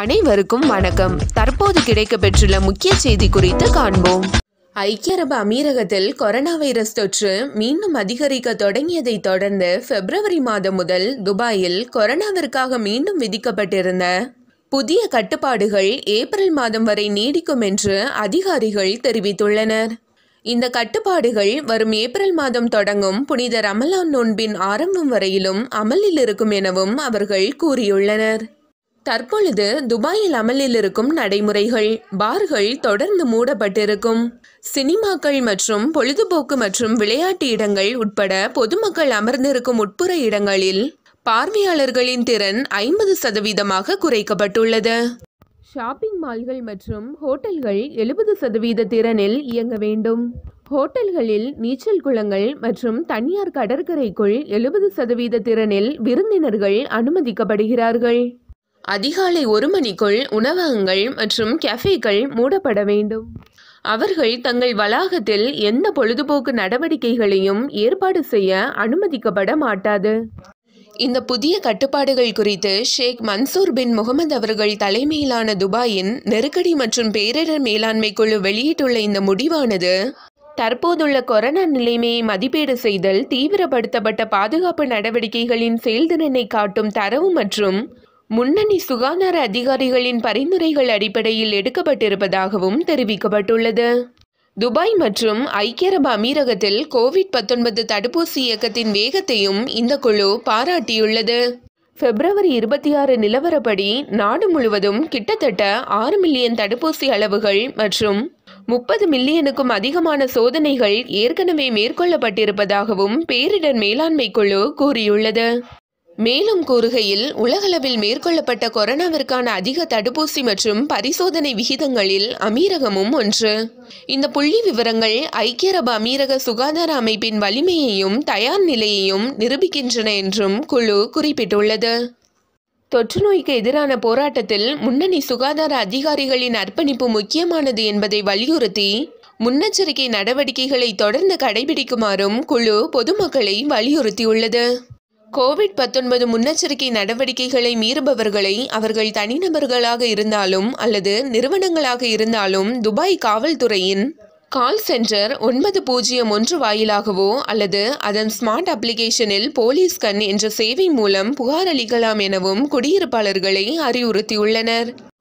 அனைவருக்கும் வணக்கம் தற்போது கிடைக்கப்பெற்றுள்ள முக்கிய செய்தி குறித்து காண்போம் ஐக்கிய அரபு அமீரகத்தில் கொரோனா வைரஸ் தொற்று மீண்டும் அதிகரிக்க தொடங்கியதை தொடர்ந்து பிப்ரவரி மாதம் முதல் துபாயில் கொரோனாவிற்காக மீண்டும் விதிக்கப்பட்டிருந்த புதிய கட்டுப்பாடுகள் ஏப்ரல் மாதம் வரை நீடிக்கும் என்று அதிகாரிகள் தெரிவித்துள்ளனர் இந்த கட்டுப்பாடுகள் வரும் ஏப்ரல் மாதம் தொடங்கும் புனித ரமலான் நோன்பின் ஆரம்பம் வரையிலும் அமலில் இருக்கும் எனவும் அவர்கள் கூறியுள்ளனர் தற்பொழுது துபாயில் அமலில் இருக்கும் நடைமுறைகள் பார்கள் தொடர்ந்து மூடப்பட்டிருக்கும் சினிமாக்கள் மற்றும் பொழுதுபோக்கு மற்றும் விளையாட்டு இடங்கள் உட்பட பொதுமக்கள் அமர்ந்திருக்கும் உட்புற இடங்களில் பார்வையாளர்களின் திறன் ஐம்பது சதவீதமாக குறைக்கப்பட்டுள்ளது ஷாப்பிங் மால்கள் மற்றும் ஹோட்டல்கள் எழுபது சதவீத திறனில் இயங்க வேண்டும் ஹோட்டல்களில் நீச்சல் குளங்கள் மற்றும் தனியார் கடற்கரைக்குள் எழுபது சதவீத திறனில் விருந்தினர்கள் அனுமதிக்கப்படுகிறார்கள் அதிகாலை ஒரு மணிக்குள் உணவகங்கள் மற்றும் கேஃபேக்கள் மூடப்பட வேண்டும் அவர்கள் தங்கள் வளாகத்தில் எந்த பொழுதுபோக்கு நடவடிக்கைகளையும் ஏற்பாடு செய்ய அனுமதிக்கப்பட மாட்டாது இந்த புதிய கட்டுப்பாடுகள் குறித்து ஷேக் மன்சூர் பின் முகமது அவர்கள் தலைமையிலான துபாயின் நெருக்கடி மற்றும் பேரிடர் மேலாண்மை குழு வெளியிட்டுள்ள இந்த முடிவானது தற்போதுள்ள கொரோனா நிலைமையை மதிப்பீடு செய்தல் தீவிரப்படுத்தப்பட்ட பாதுகாப்பு நடவடிக்கைகளின் செயல்திறனை காட்டும் தரவு மற்றும் முன்னணி சுகாதார அதிகாரிகளின் பரிந்துரைகள் அடிப்படையில் எடுக்கப்பட்டிருப்பதாகவும் தெரிவிக்கப்பட்டுள்ளது துபாய் மற்றும் ஐக்கிய அரபு அமீரகத்தில் கோவிட் பத்தொன்பது தடுப்பூசி இயக்கத்தின் வேகத்தையும் இந்த குழு பாராட்டியுள்ளது பிப்ரவரி இருபத்தி ஆறு நிலவரப்படி நாடு முழுவதும் கிட்டத்தட்ட ஆறு மில்லியன் தடுப்பூசி அளவுகள் மற்றும் முப்பது மில்லியனுக்கும் அதிகமான சோதனைகள் ஏற்கனவே மேற்கொள்ளப்பட்டிருப்பதாகவும் பேரிடர் மேலாண்மை குழு கூறியுள்ளது மேலும் கூறுகையில் உலகளவில் மேற்கொள்ளப்பட்ட கொரோனாவிற்கான அதிக தடுப்பூசி மற்றும் பரிசோதனை விகிதங்களில் அமீரகமும் ஒன்று இந்த புள்ளி விவரங்கள் ஐக்கிய அரபு அமீரக சுகாதார அமைப்பின் வலிமையையும் தயார் நிலையையும் நிரூபிக்கின்றன என்றும் குழு குறிப்பிட்டுள்ளது தொற்று நோய்க்கு எதிரான போராட்டத்தில் முன்னணி சுகாதார அதிகாரிகளின் அர்ப்பணிப்பு முக்கியமானது என்பதை வலியுறுத்தி முன்னெச்சரிக்கை நடவடிக்கைகளை தொடர்ந்து கடைபிடிக்குமாறும் குழு பொதுமக்களை வலியுறுத்தியுள்ளது கோவிட் பத்தொன்பது முன்னெச்சரிக்கை நடவடிக்கைகளை மீறுபவர்களை அவர்கள் தனிநபர்களாக இருந்தாலும் அல்லது நிறுவனங்களாக இருந்தாலும் துபாய் காவல்துறையின் கால் சென்டர் ஒன்பது பூஜ்ஜியம் ஒன்று வாயிலாகவோ அல்லது அதன் ஸ்மார்ட் அப்ளிகேஷனில் போலீஸ் கண் என்ற சேவை மூலம் புகார் அளிக்கலாம் எனவும் குடியிருப்பாளர்களை அறிவுறுத்தியுள்ளனர்